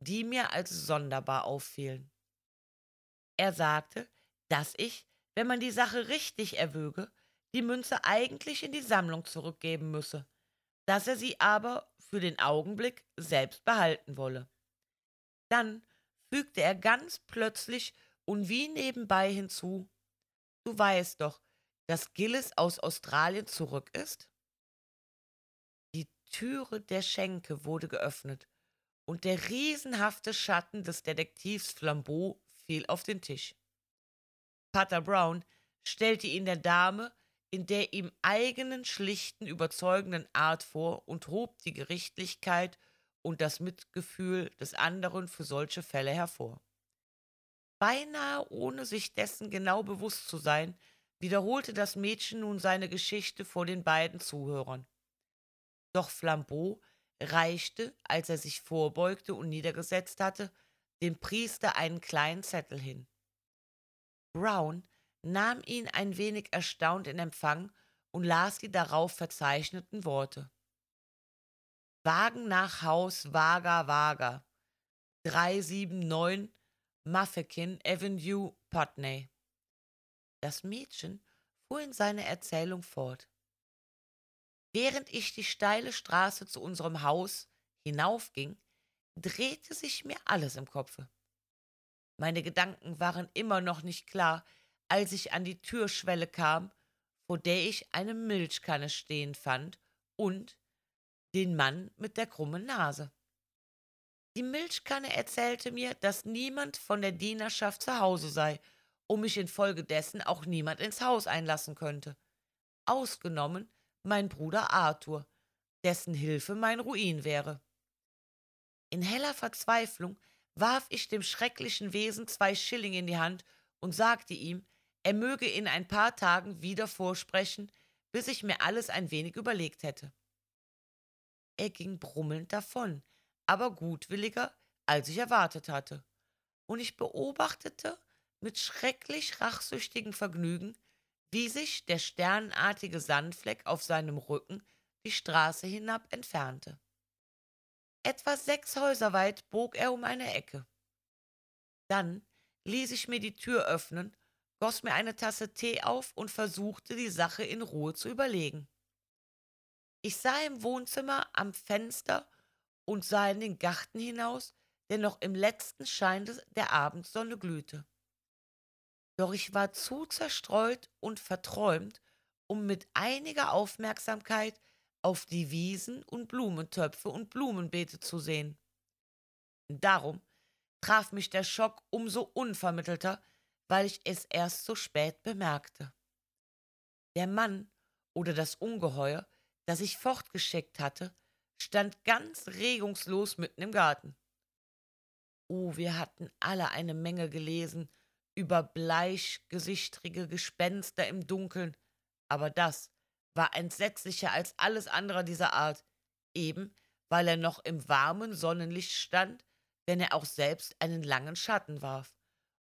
die mir als sonderbar auffielen. Er sagte, dass ich, wenn man die Sache richtig erwöge, die Münze eigentlich in die Sammlung zurückgeben müsse, dass er sie aber für den Augenblick selbst behalten wolle. Dann fügte er ganz plötzlich und wie nebenbei hinzu Du weißt doch, dass Gillis aus Australien zurück ist? Türe der Schenke wurde geöffnet und der riesenhafte Schatten des Detektivs Flambeau fiel auf den Tisch. Pater Brown stellte ihn der Dame in der ihm eigenen schlichten, überzeugenden Art vor und hob die Gerichtlichkeit und das Mitgefühl des anderen für solche Fälle hervor. Beinahe ohne sich dessen genau bewusst zu sein, wiederholte das Mädchen nun seine Geschichte vor den beiden Zuhörern, doch Flambeau reichte, als er sich vorbeugte und niedergesetzt hatte, dem Priester einen kleinen Zettel hin. Brown nahm ihn ein wenig erstaunt in Empfang und las die darauf verzeichneten Worte. Wagen nach Haus Vaga Vaga 379 Muffikin Avenue, Putney. Das Mädchen fuhr in seiner Erzählung fort. Während ich die steile Straße zu unserem Haus hinaufging, drehte sich mir alles im Kopfe. Meine Gedanken waren immer noch nicht klar, als ich an die Türschwelle kam, vor der ich eine Milchkanne stehen fand und den Mann mit der krummen Nase. Die Milchkanne erzählte mir, dass niemand von der Dienerschaft zu Hause sei und mich infolgedessen auch niemand ins Haus einlassen könnte, ausgenommen mein Bruder Arthur, dessen Hilfe mein Ruin wäre. In heller Verzweiflung warf ich dem schrecklichen Wesen zwei Schilling in die Hand und sagte ihm, er möge in ein paar Tagen wieder vorsprechen, bis ich mir alles ein wenig überlegt hätte. Er ging brummelnd davon, aber gutwilliger, als ich erwartet hatte, und ich beobachtete mit schrecklich rachsüchtigem Vergnügen, wie sich der sternartige Sandfleck auf seinem Rücken die Straße hinab entfernte. Etwa sechs Häuser weit bog er um eine Ecke. Dann ließ ich mir die Tür öffnen, goss mir eine Tasse Tee auf und versuchte, die Sache in Ruhe zu überlegen. Ich sah im Wohnzimmer am Fenster und sah in den Garten hinaus, der noch im letzten Schein der Abendsonne glühte doch ich war zu zerstreut und verträumt, um mit einiger Aufmerksamkeit auf die Wiesen und Blumentöpfe und Blumenbeete zu sehen. Darum traf mich der Schock umso unvermittelter, weil ich es erst so spät bemerkte. Der Mann oder das Ungeheuer, das ich fortgeschickt hatte, stand ganz regungslos mitten im Garten. Oh, wir hatten alle eine Menge gelesen über bleichgesichtrige Gespenster im Dunkeln, aber das war entsetzlicher als alles andere dieser Art, eben weil er noch im warmen Sonnenlicht stand, wenn er auch selbst einen langen Schatten warf,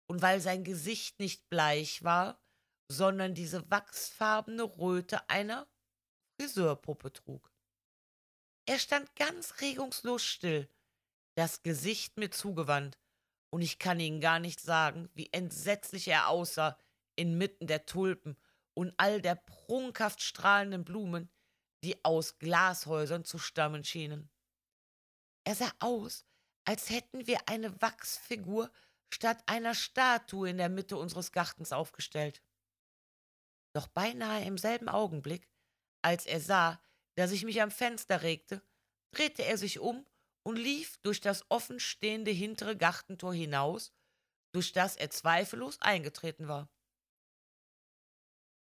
und weil sein Gesicht nicht bleich war, sondern diese wachsfarbene Röte einer Friseurpuppe trug. Er stand ganz regungslos still, das Gesicht mir zugewandt, und ich kann Ihnen gar nicht sagen, wie entsetzlich er aussah inmitten der Tulpen und all der prunkhaft strahlenden Blumen, die aus Glashäusern zu stammen schienen. Er sah aus, als hätten wir eine Wachsfigur statt einer Statue in der Mitte unseres Gartens aufgestellt. Doch beinahe im selben Augenblick, als er sah, dass ich mich am Fenster regte, drehte er sich um und lief durch das offenstehende hintere Gartentor hinaus, durch das er zweifellos eingetreten war.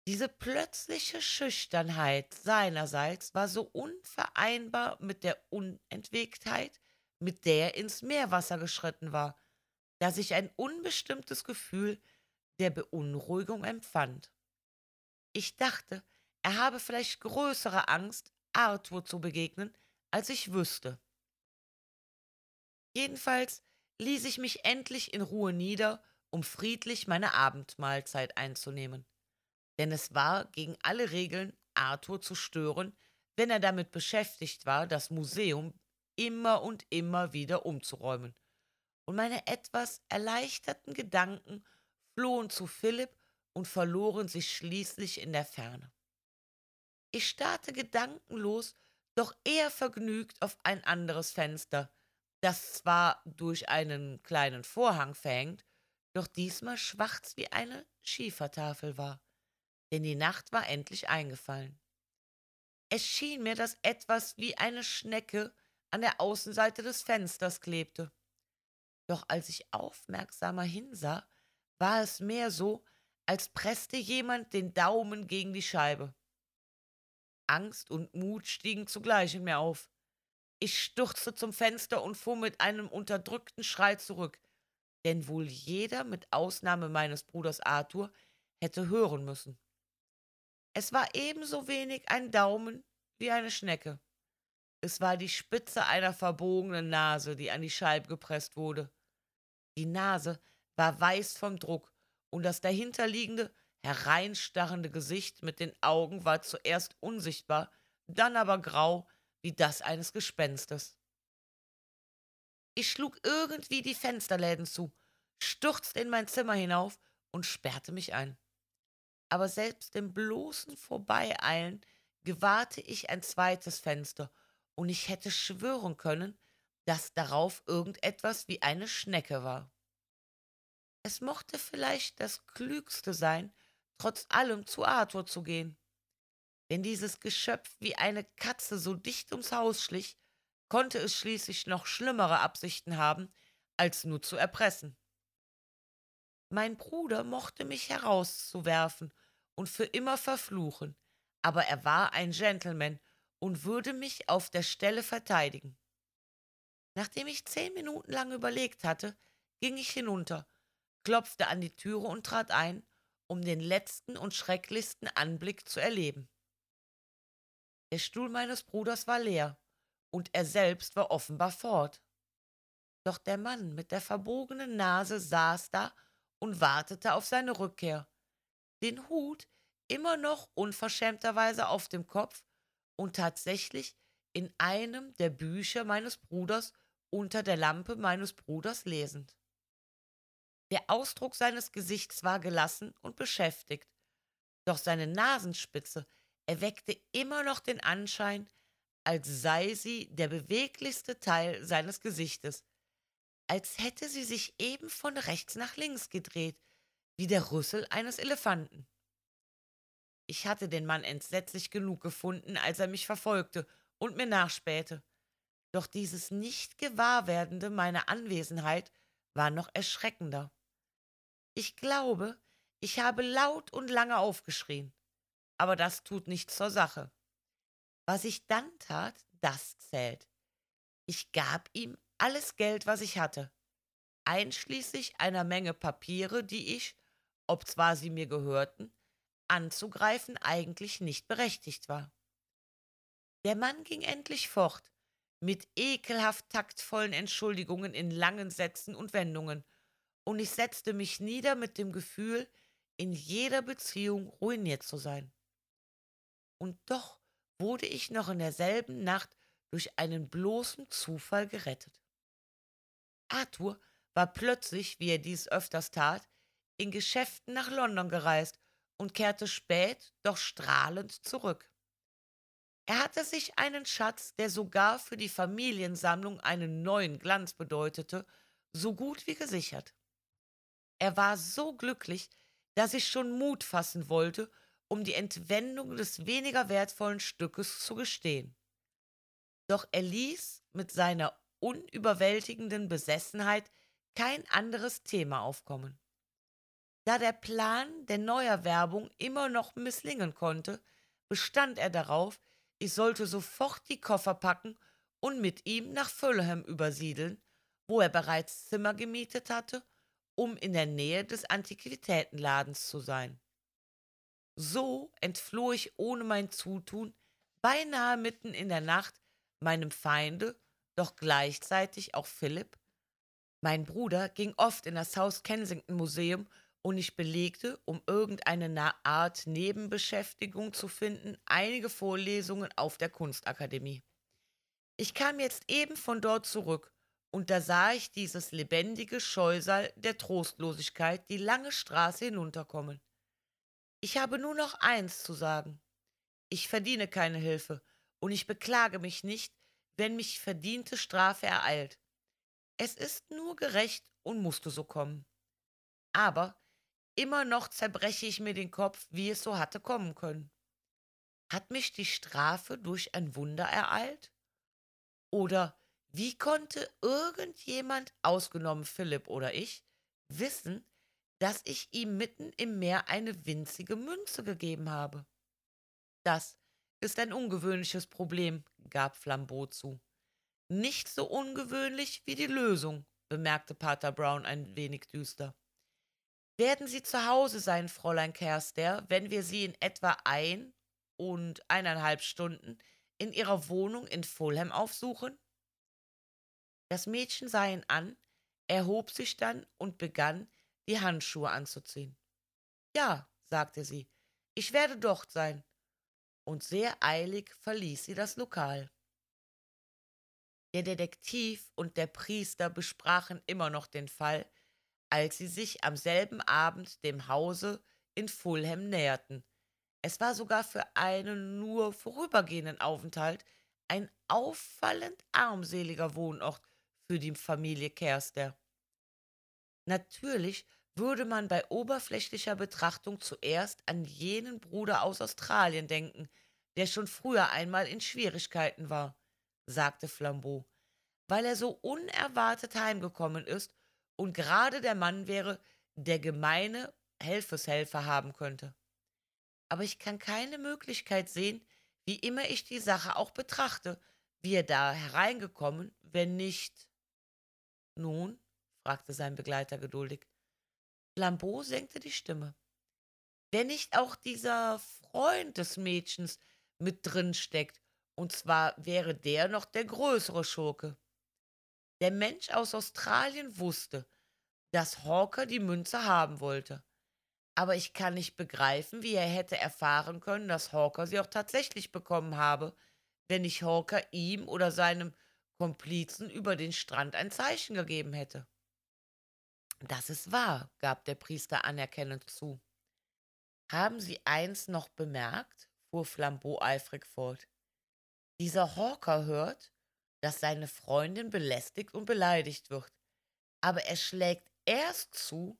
Diese plötzliche Schüchternheit seinerseits war so unvereinbar mit der Unentwegtheit, mit der er ins Meerwasser geschritten war, dass ich ein unbestimmtes Gefühl der Beunruhigung empfand. Ich dachte, er habe vielleicht größere Angst, Arthur zu begegnen, als ich wüsste. Jedenfalls ließ ich mich endlich in Ruhe nieder, um friedlich meine Abendmahlzeit einzunehmen. Denn es war gegen alle Regeln, Arthur zu stören, wenn er damit beschäftigt war, das Museum immer und immer wieder umzuräumen. Und meine etwas erleichterten Gedanken flohen zu Philipp und verloren sich schließlich in der Ferne. Ich starrte gedankenlos, doch eher vergnügt auf ein anderes Fenster, das zwar durch einen kleinen Vorhang verhängt, doch diesmal schwarz wie eine Schiefertafel war, denn die Nacht war endlich eingefallen. Es schien mir, dass etwas wie eine Schnecke an der Außenseite des Fensters klebte. Doch als ich aufmerksamer hinsah, war es mehr so, als presste jemand den Daumen gegen die Scheibe. Angst und Mut stiegen zugleich in mir auf. Ich stürzte zum Fenster und fuhr mit einem unterdrückten Schrei zurück, denn wohl jeder, mit Ausnahme meines Bruders Arthur, hätte hören müssen. Es war ebenso wenig ein Daumen wie eine Schnecke. Es war die Spitze einer verbogenen Nase, die an die Scheibe gepresst wurde. Die Nase war weiß vom Druck und das dahinterliegende, hereinstarrende Gesicht mit den Augen war zuerst unsichtbar, dann aber grau, wie das eines Gespenstes. Ich schlug irgendwie die Fensterläden zu, stürzte in mein Zimmer hinauf und sperrte mich ein. Aber selbst im bloßen Vorbeieilen gewahrte ich ein zweites Fenster, und ich hätte schwören können, dass darauf irgendetwas wie eine Schnecke war. Es mochte vielleicht das Klügste sein, trotz allem zu Arthur zu gehen. Wenn dieses Geschöpf wie eine Katze so dicht ums Haus schlich, konnte es schließlich noch schlimmere Absichten haben, als nur zu erpressen. Mein Bruder mochte mich herauszuwerfen und für immer verfluchen, aber er war ein Gentleman und würde mich auf der Stelle verteidigen. Nachdem ich zehn Minuten lang überlegt hatte, ging ich hinunter, klopfte an die Türe und trat ein, um den letzten und schrecklichsten Anblick zu erleben. Der Stuhl meines Bruders war leer, und er selbst war offenbar fort. Doch der Mann mit der verbogenen Nase saß da und wartete auf seine Rückkehr. Den Hut immer noch unverschämterweise auf dem Kopf und tatsächlich in einem der Bücher meines Bruders unter der Lampe meines Bruders lesend. Der Ausdruck seines Gesichts war gelassen und beschäftigt, doch seine Nasenspitze erweckte immer noch den Anschein, als sei sie der beweglichste Teil seines Gesichtes, als hätte sie sich eben von rechts nach links gedreht, wie der Rüssel eines Elefanten. Ich hatte den Mann entsetzlich genug gefunden, als er mich verfolgte und mir nachspähte. Doch dieses Nicht-Gewahrwerdende meiner Anwesenheit war noch erschreckender. Ich glaube, ich habe laut und lange aufgeschrien aber das tut nichts zur Sache. Was ich dann tat, das zählt. Ich gab ihm alles Geld, was ich hatte, einschließlich einer Menge Papiere, die ich, ob zwar sie mir gehörten, anzugreifen eigentlich nicht berechtigt war. Der Mann ging endlich fort, mit ekelhaft taktvollen Entschuldigungen in langen Sätzen und Wendungen, und ich setzte mich nieder mit dem Gefühl, in jeder Beziehung ruiniert zu sein und doch wurde ich noch in derselben Nacht durch einen bloßen Zufall gerettet. Arthur war plötzlich, wie er dies öfters tat, in Geschäften nach London gereist und kehrte spät, doch strahlend zurück. Er hatte sich einen Schatz, der sogar für die Familiensammlung einen neuen Glanz bedeutete, so gut wie gesichert. Er war so glücklich, dass ich schon Mut fassen wollte um die Entwendung des weniger wertvollen Stückes zu gestehen. Doch er ließ mit seiner unüberwältigenden Besessenheit kein anderes Thema aufkommen. Da der Plan der Neuerwerbung immer noch misslingen konnte, bestand er darauf, ich sollte sofort die Koffer packen und mit ihm nach Fulham übersiedeln, wo er bereits Zimmer gemietet hatte, um in der Nähe des Antiquitätenladens zu sein. So entfloh ich ohne mein Zutun beinahe mitten in der Nacht meinem Feinde, doch gleichzeitig auch Philipp. Mein Bruder ging oft in das South Kensington Museum und ich belegte, um irgendeine Art Nebenbeschäftigung zu finden, einige Vorlesungen auf der Kunstakademie. Ich kam jetzt eben von dort zurück und da sah ich dieses lebendige Scheusal der Trostlosigkeit die lange Straße hinunterkommen. Ich habe nur noch eins zu sagen. Ich verdiene keine Hilfe und ich beklage mich nicht, wenn mich verdiente Strafe ereilt. Es ist nur gerecht und musste so kommen. Aber immer noch zerbreche ich mir den Kopf, wie es so hatte kommen können. Hat mich die Strafe durch ein Wunder ereilt? Oder wie konnte irgendjemand, ausgenommen Philipp oder ich, wissen, dass ich ihm mitten im Meer eine winzige Münze gegeben habe. Das ist ein ungewöhnliches Problem, gab Flambeau zu. Nicht so ungewöhnlich wie die Lösung, bemerkte Pater Brown ein wenig düster. Werden Sie zu Hause sein, Fräulein Kerster, wenn wir Sie in etwa ein und eineinhalb Stunden in Ihrer Wohnung in Fulham aufsuchen? Das Mädchen sah ihn an, erhob sich dann und begann, die Handschuhe anzuziehen. Ja, sagte sie, ich werde dort sein. Und sehr eilig verließ sie das Lokal. Der Detektiv und der Priester besprachen immer noch den Fall, als sie sich am selben Abend dem Hause in Fulham näherten. Es war sogar für einen nur vorübergehenden Aufenthalt ein auffallend armseliger Wohnort für die Familie Kerster. Natürlich würde man bei oberflächlicher Betrachtung zuerst an jenen Bruder aus Australien denken, der schon früher einmal in Schwierigkeiten war, sagte Flambeau, weil er so unerwartet heimgekommen ist und gerade der Mann wäre, der gemeine Helfeshelfer haben könnte. Aber ich kann keine Möglichkeit sehen, wie immer ich die Sache auch betrachte, wie er da hereingekommen, wenn nicht. Nun, fragte sein Begleiter geduldig. Flambeau senkte die Stimme. Wenn nicht auch dieser Freund des Mädchens mit drin steckt, und zwar wäre der noch der größere Schurke. Der Mensch aus Australien wusste, dass Hawker die Münze haben wollte. Aber ich kann nicht begreifen, wie er hätte erfahren können, dass Hawker sie auch tatsächlich bekommen habe, wenn nicht Hawker ihm oder seinem Komplizen über den Strand ein Zeichen gegeben hätte. Das ist wahr, gab der Priester anerkennend zu. Haben Sie eins noch bemerkt? fuhr Flambeau eifrig fort. Dieser Hawker hört, dass seine Freundin belästigt und beleidigt wird, aber er schlägt erst zu,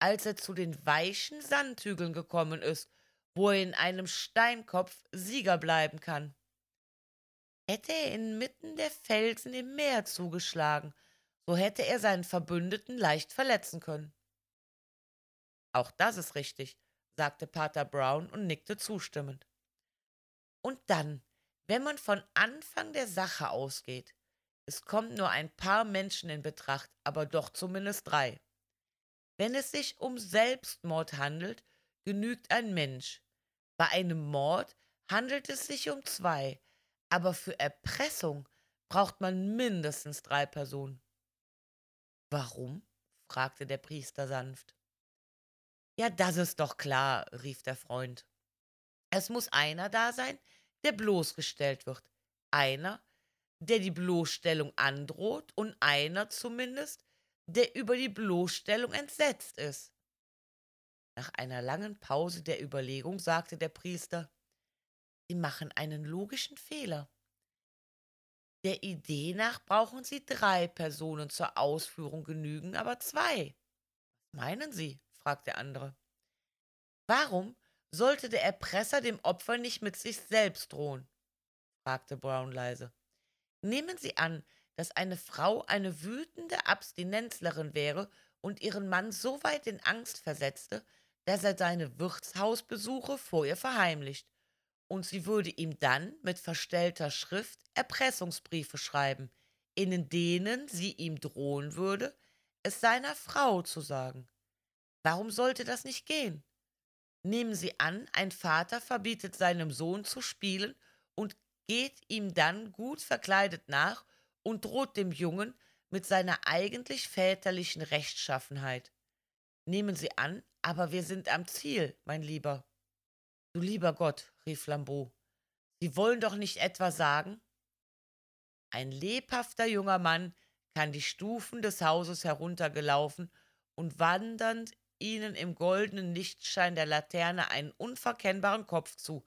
als er zu den weichen Sandhügeln gekommen ist, wo er in einem Steinkopf Sieger bleiben kann. Hätte er inmitten der Felsen im Meer zugeschlagen so hätte er seinen Verbündeten leicht verletzen können. Auch das ist richtig, sagte Pater Brown und nickte zustimmend. Und dann, wenn man von Anfang der Sache ausgeht, es kommen nur ein paar Menschen in Betracht, aber doch zumindest drei. Wenn es sich um Selbstmord handelt, genügt ein Mensch. Bei einem Mord handelt es sich um zwei, aber für Erpressung braucht man mindestens drei Personen. Warum? fragte der Priester sanft. Ja, das ist doch klar, rief der Freund. Es muss einer da sein, der bloßgestellt wird. Einer, der die Bloßstellung androht und einer zumindest, der über die Bloßstellung entsetzt ist. Nach einer langen Pause der Überlegung sagte der Priester, Sie machen einen logischen Fehler. Der Idee nach brauchen Sie drei Personen zur Ausführung, genügen aber zwei. Was meinen Sie? fragt der andere. Warum sollte der Erpresser dem Opfer nicht mit sich selbst drohen? fragte Brown leise. Nehmen Sie an, dass eine Frau eine wütende Abstinenzlerin wäre und ihren Mann so weit in Angst versetzte, dass er seine Wirtshausbesuche vor ihr verheimlicht und sie würde ihm dann mit verstellter Schrift Erpressungsbriefe schreiben, in denen sie ihm drohen würde, es seiner Frau zu sagen. Warum sollte das nicht gehen? Nehmen Sie an, ein Vater verbietet seinem Sohn zu spielen und geht ihm dann gut verkleidet nach und droht dem Jungen mit seiner eigentlich väterlichen Rechtschaffenheit. Nehmen Sie an, aber wir sind am Ziel, mein Lieber. Du lieber Gott, rief Lambeau, Sie wollen doch nicht etwas sagen? Ein lebhafter junger Mann kam die Stufen des Hauses heruntergelaufen und wandernd ihnen im goldenen Lichtschein der Laterne einen unverkennbaren Kopf zu,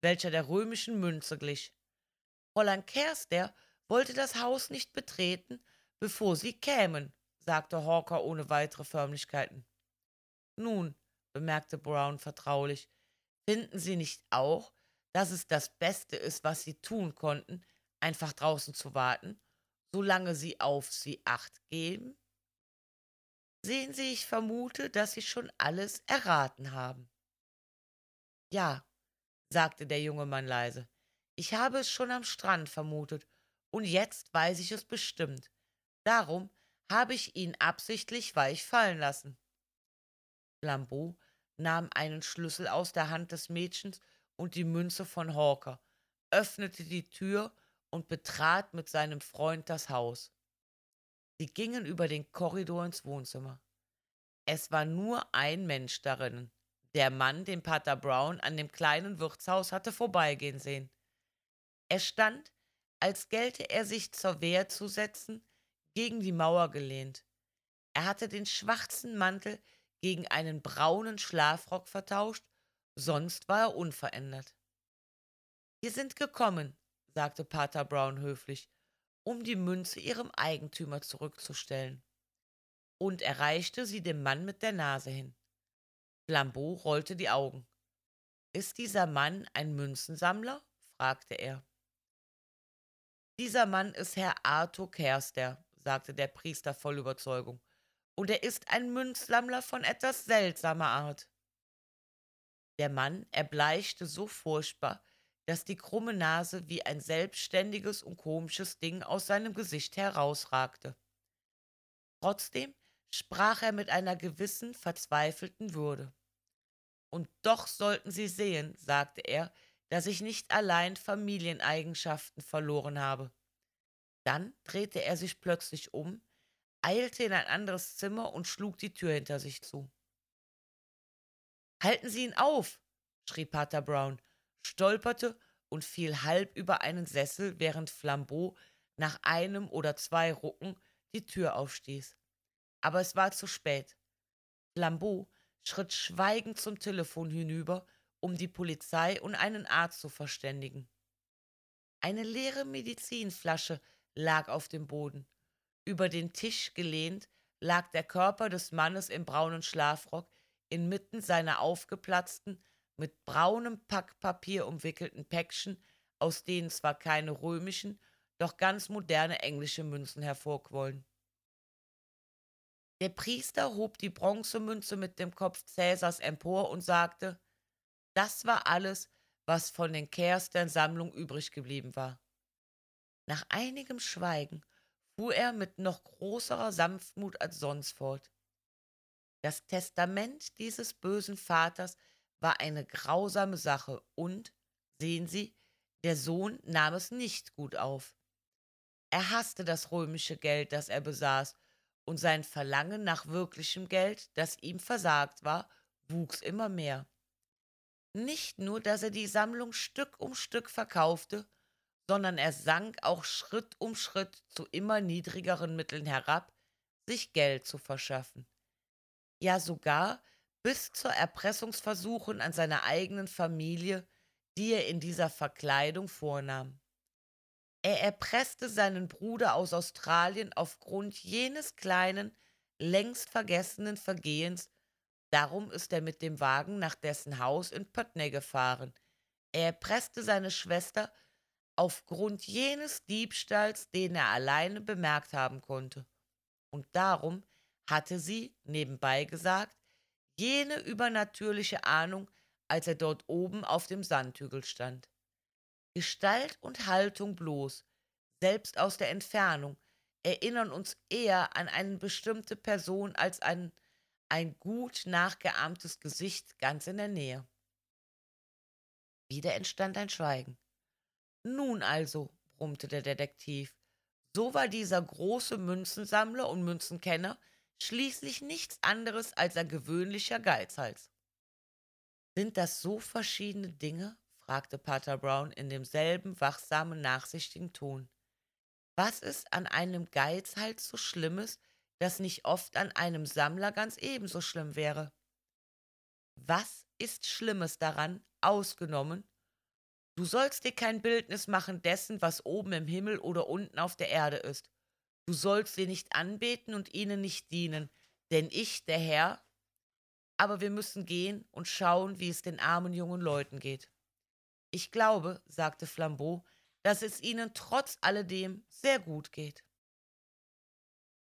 welcher der römischen Münze glich. Fräulein Kerster wollte das Haus nicht betreten, bevor sie kämen, sagte Hawker ohne weitere Förmlichkeiten. Nun, bemerkte Brown vertraulich, Finden Sie nicht auch, dass es das Beste ist, was Sie tun konnten, einfach draußen zu warten, solange Sie auf Sie acht geben? Sehen Sie, ich vermute, dass Sie schon alles erraten haben. Ja, sagte der junge Mann leise, ich habe es schon am Strand vermutet, und jetzt weiß ich es bestimmt. Darum habe ich ihn absichtlich weich fallen lassen. Lambeau nahm einen Schlüssel aus der Hand des Mädchens und die Münze von Hawker, öffnete die Tür und betrat mit seinem Freund das Haus. Sie gingen über den Korridor ins Wohnzimmer. Es war nur ein Mensch darin. Der Mann, den Pater Brown an dem kleinen Wirtshaus hatte vorbeigehen sehen. Er stand, als gelte er sich zur Wehr zu setzen, gegen die Mauer gelehnt. Er hatte den schwarzen Mantel, gegen einen braunen Schlafrock vertauscht, sonst war er unverändert. Wir sind gekommen, sagte Pater Brown höflich, um die Münze ihrem Eigentümer zurückzustellen. Und er reichte sie dem Mann mit der Nase hin. Flambeau rollte die Augen. Ist dieser Mann ein Münzensammler? fragte er. Dieser Mann ist Herr Arthur Kerster, sagte der Priester voll Überzeugung und er ist ein Münzsammler von etwas seltsamer Art. Der Mann erbleichte so furchtbar, dass die krumme Nase wie ein selbstständiges und komisches Ding aus seinem Gesicht herausragte. Trotzdem sprach er mit einer gewissen verzweifelten Würde. Und doch sollten Sie sehen, sagte er, dass ich nicht allein Familieneigenschaften verloren habe. Dann drehte er sich plötzlich um, eilte in ein anderes Zimmer und schlug die Tür hinter sich zu. Halten Sie ihn auf! schrie Pater Brown, stolperte und fiel halb über einen Sessel, während Flambeau nach einem oder zwei Rucken die Tür aufstieß. Aber es war zu spät. Flambeau schritt schweigend zum Telefon hinüber, um die Polizei und einen Arzt zu verständigen. Eine leere Medizinflasche lag auf dem Boden. Über den Tisch gelehnt lag der Körper des Mannes im braunen Schlafrock inmitten seiner aufgeplatzten, mit braunem Packpapier umwickelten Päckchen, aus denen zwar keine römischen, doch ganz moderne englische Münzen hervorquollen. Der Priester hob die Bronzemünze mit dem Kopf Cäsars empor und sagte, das war alles, was von den Kers der Sammlung übrig geblieben war. Nach einigem Schweigen fuhr er mit noch größerer Sanftmut als sonst fort. Das Testament dieses bösen Vaters war eine grausame Sache und, sehen Sie, der Sohn nahm es nicht gut auf. Er hasste das römische Geld, das er besaß, und sein Verlangen nach wirklichem Geld, das ihm versagt war, wuchs immer mehr. Nicht nur, dass er die Sammlung Stück um Stück verkaufte sondern er sank auch Schritt um Schritt zu immer niedrigeren Mitteln herab, sich Geld zu verschaffen. Ja sogar bis zu Erpressungsversuchen an seiner eigenen Familie, die er in dieser Verkleidung vornahm. Er erpresste seinen Bruder aus Australien aufgrund jenes kleinen, längst vergessenen Vergehens, darum ist er mit dem Wagen nach dessen Haus in Pötney gefahren. Er erpresste seine Schwester aufgrund jenes Diebstahls, den er alleine bemerkt haben konnte. Und darum hatte sie, nebenbei gesagt, jene übernatürliche Ahnung, als er dort oben auf dem Sandhügel stand. Gestalt und Haltung bloß, selbst aus der Entfernung, erinnern uns eher an eine bestimmte Person als an ein gut nachgeahmtes Gesicht ganz in der Nähe. Wieder entstand ein Schweigen. Nun also, brummte der Detektiv, so war dieser große Münzensammler und Münzenkenner schließlich nichts anderes als ein gewöhnlicher Geizhals. Sind das so verschiedene Dinge? fragte Pater Brown in demselben wachsamen, nachsichtigen Ton. Was ist an einem Geizhals so Schlimmes, das nicht oft an einem Sammler ganz ebenso schlimm wäre? Was ist Schlimmes daran, ausgenommen, Du sollst dir kein Bildnis machen dessen, was oben im Himmel oder unten auf der Erde ist. Du sollst sie nicht anbeten und ihnen nicht dienen, denn ich, der Herr, aber wir müssen gehen und schauen, wie es den armen jungen Leuten geht. Ich glaube, sagte Flambeau, dass es ihnen trotz alledem sehr gut geht.